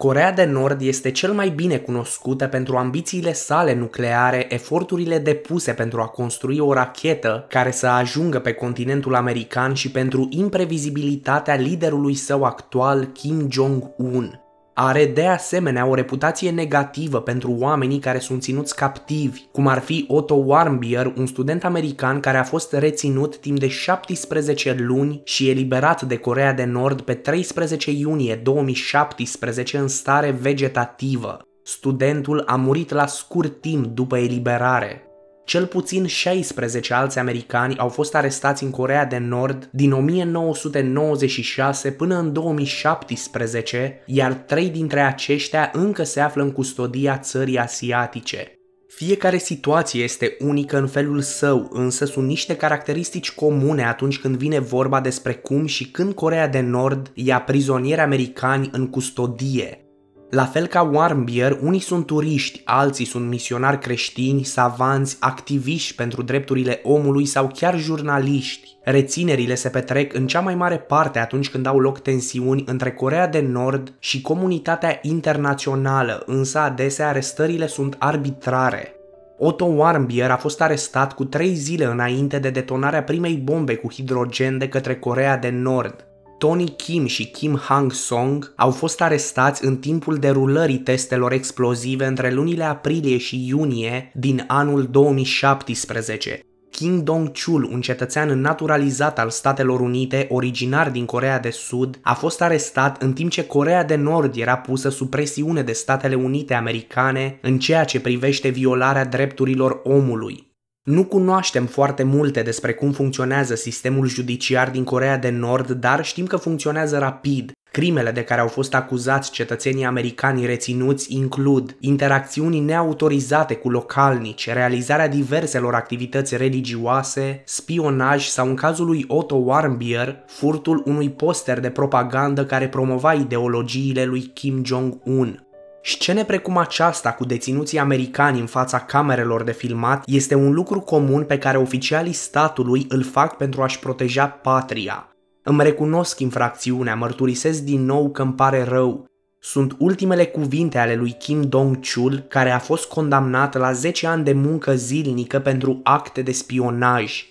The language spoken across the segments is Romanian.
Corea de Nord este cel mai bine cunoscută pentru ambițiile sale nucleare, eforturile depuse pentru a construi o rachetă care să ajungă pe continentul american și pentru imprevizibilitatea liderului său actual Kim Jong-un. Are de asemenea o reputație negativă pentru oamenii care sunt ținuți captivi, cum ar fi Otto Warmbier, un student american care a fost reținut timp de 17 luni și eliberat de Corea de Nord pe 13 iunie 2017 în stare vegetativă. Studentul a murit la scurt timp după eliberare. Cel puțin 16 alți americani au fost arestați în Corea de Nord din 1996 până în 2017, iar trei dintre aceștia încă se află în custodia țării asiatice. Fiecare situație este unică în felul său, însă sunt niște caracteristici comune atunci când vine vorba despre cum și când Corea de Nord ia prizonieri americani în custodie. La fel ca Warmbier, unii sunt turiști, alții sunt misionari creștini, savanți, activiști pentru drepturile omului sau chiar jurnaliști. Reținerile se petrec în cea mai mare parte atunci când au loc tensiuni între Corea de Nord și comunitatea internațională, însă adesea arestările sunt arbitrare. Otto Warmbier a fost arestat cu trei zile înainte de detonarea primei bombe cu hidrogen de către Corea de Nord. Tony Kim și Kim Hang Song au fost arestați în timpul derulării testelor explozive între lunile aprilie și iunie din anul 2017. Kim Dong-chul, un cetățean naturalizat al Statelor Unite, originar din Corea de Sud, a fost arestat în timp ce Corea de Nord era pusă sub presiune de Statele Unite Americane în ceea ce privește violarea drepturilor omului. Nu cunoaștem foarte multe despre cum funcționează sistemul judiciar din Corea de Nord, dar știm că funcționează rapid. Crimele de care au fost acuzați cetățenii americani reținuți includ interacțiuni neautorizate cu localnici, realizarea diverselor activități religioase, spionaj sau, în cazul lui Otto Warmbier, furtul unui poster de propagandă care promova ideologiile lui Kim Jong-un. Scene precum aceasta cu deținuții americani în fața camerelor de filmat este un lucru comun pe care oficialii statului îl fac pentru a-și proteja patria. Îmi recunosc infracțiunea, mărturisesc din nou că îmi pare rău. Sunt ultimele cuvinte ale lui Kim Dong-chul, care a fost condamnat la 10 ani de muncă zilnică pentru acte de spionaj.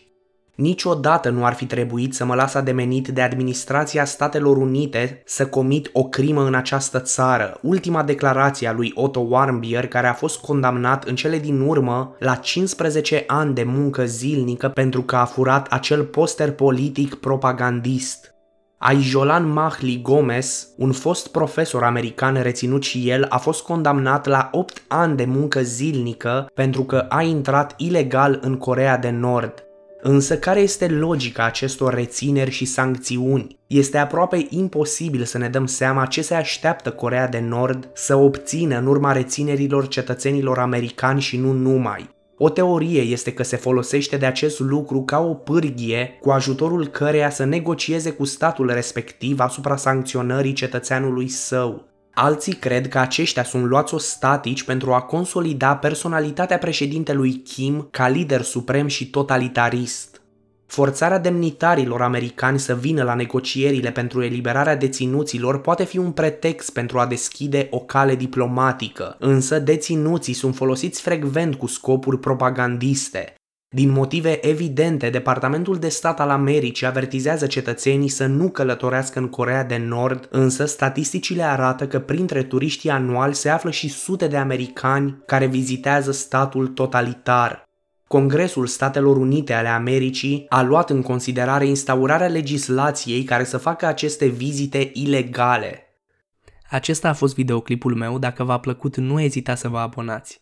Niciodată nu ar fi trebuit să mă las ademenit de administrația Statelor Unite să comit o crimă în această țară. Ultima declarație a lui Otto Warmbier, care a fost condamnat în cele din urmă la 15 ani de muncă zilnică pentru că a furat acel poster politic propagandist. Aijolan Mahli Gomez, un fost profesor american reținut și el, a fost condamnat la 8 ani de muncă zilnică pentru că a intrat ilegal în Corea de Nord. Însă care este logica acestor rețineri și sancțiuni? Este aproape imposibil să ne dăm seama ce se așteaptă Corea de Nord să obțină în urma reținerilor cetățenilor americani și nu numai. O teorie este că se folosește de acest lucru ca o pârghie cu ajutorul căreia să negocieze cu statul respectiv asupra sancționării cetățeanului său. Alții cred că aceștia sunt luați statici pentru a consolida personalitatea președintelui Kim ca lider suprem și totalitarist. Forțarea demnitarilor americani să vină la negocierile pentru eliberarea deținuților poate fi un pretext pentru a deschide o cale diplomatică, însă deținuții sunt folosiți frecvent cu scopuri propagandiste, din motive evidente, Departamentul de Stat al Americii avertizează cetățenii să nu călătorească în Corea de Nord, însă statisticile arată că printre turiștii anuali se află și sute de americani care vizitează statul totalitar. Congresul Statelor Unite ale Americii a luat în considerare instaurarea legislației care să facă aceste vizite ilegale. Acesta a fost videoclipul meu, dacă v-a plăcut nu ezita să vă abonați.